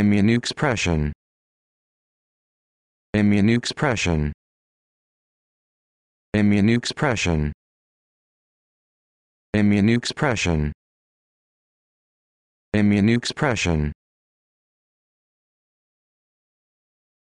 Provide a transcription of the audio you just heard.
immune expression immune expression immune expression immune expression immune expression